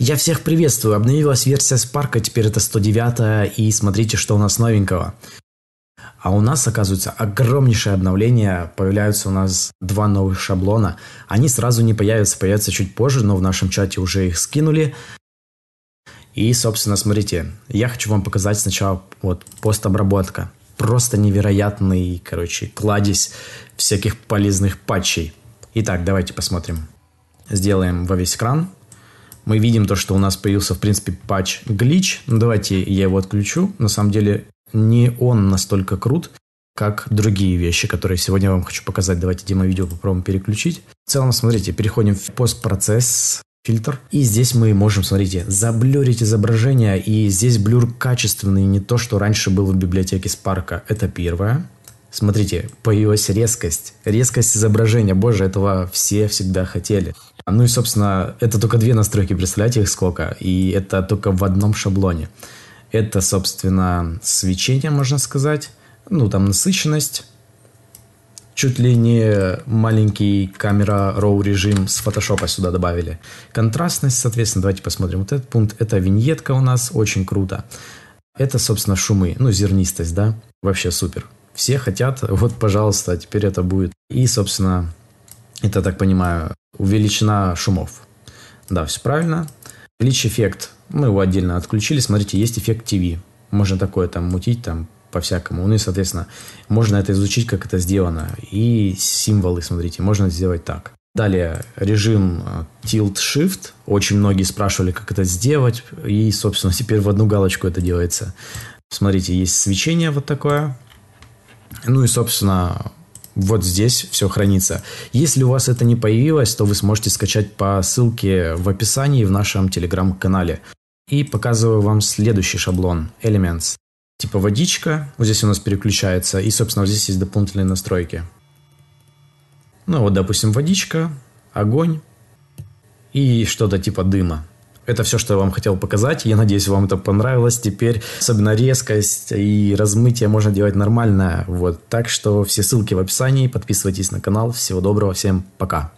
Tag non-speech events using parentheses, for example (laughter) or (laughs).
Я всех приветствую. Обновилась версия Spark, теперь это 109 и смотрите, что у нас новенького. А у нас, оказывается, огромнейшее обновление. Появляются у нас два новых шаблона. Они сразу не появятся, появятся чуть позже, но в нашем чате уже их скинули. И, собственно, смотрите, я хочу вам показать сначала вот постобработка. Просто невероятный, короче, кладезь всяких полезных патчей. Итак, давайте посмотрим. Сделаем во весь экран мы видим то, что у нас появился, в принципе, патч глич. Ну, давайте я его отключу. На самом деле, не он настолько крут, как другие вещи, которые сегодня я вам хочу показать. Давайте демо-видео попробуем переключить. В целом, смотрите, переходим в постпроцесс, фильтр. И здесь мы можем, смотрите, заблюрить изображение. И здесь блюр качественный, не то, что раньше было в библиотеке Spark. Это первое. Смотрите, появилась резкость. Резкость изображения. Боже, этого все всегда хотели. Ну и, собственно, это только две настройки, представляете их сколько? И это только в одном шаблоне. Это, собственно, свечение, можно сказать. Ну, там насыщенность. Чуть ли не маленький камера RAW режим с фотошопа сюда добавили. Контрастность, соответственно, давайте посмотрим. Вот этот пункт, это виньетка у нас, очень круто. Это, собственно, шумы, ну, зернистость, да, вообще супер все хотят, вот, пожалуйста, теперь это будет. И, собственно, это, так понимаю, увеличена шумов. Да, все правильно. Лич эффект, мы его отдельно отключили. Смотрите, есть эффект TV. Можно такое там мутить, там по-всякому. Ну и, соответственно, можно это изучить, как это сделано. И символы, смотрите, можно сделать так. Далее режим э, Tilt Shift. Очень многие спрашивали, как это сделать. И, собственно, (laughs) теперь в одну галочку это делается. Смотрите, есть свечение вот такое. Ну и, собственно, вот здесь все хранится. Если у вас это не появилось, то вы сможете скачать по ссылке в описании в нашем телеграм-канале. И показываю вам следующий шаблон Elements. Типа водичка, вот здесь у нас переключается, и, собственно, вот здесь есть дополнительные настройки. Ну вот, допустим, водичка, огонь и что-то типа дыма. Это все, что я вам хотел показать. Я надеюсь, вам это понравилось. Теперь, особенно резкость и размытие можно делать нормально. Вот. Так что все ссылки в описании. Подписывайтесь на канал. Всего доброго. Всем пока.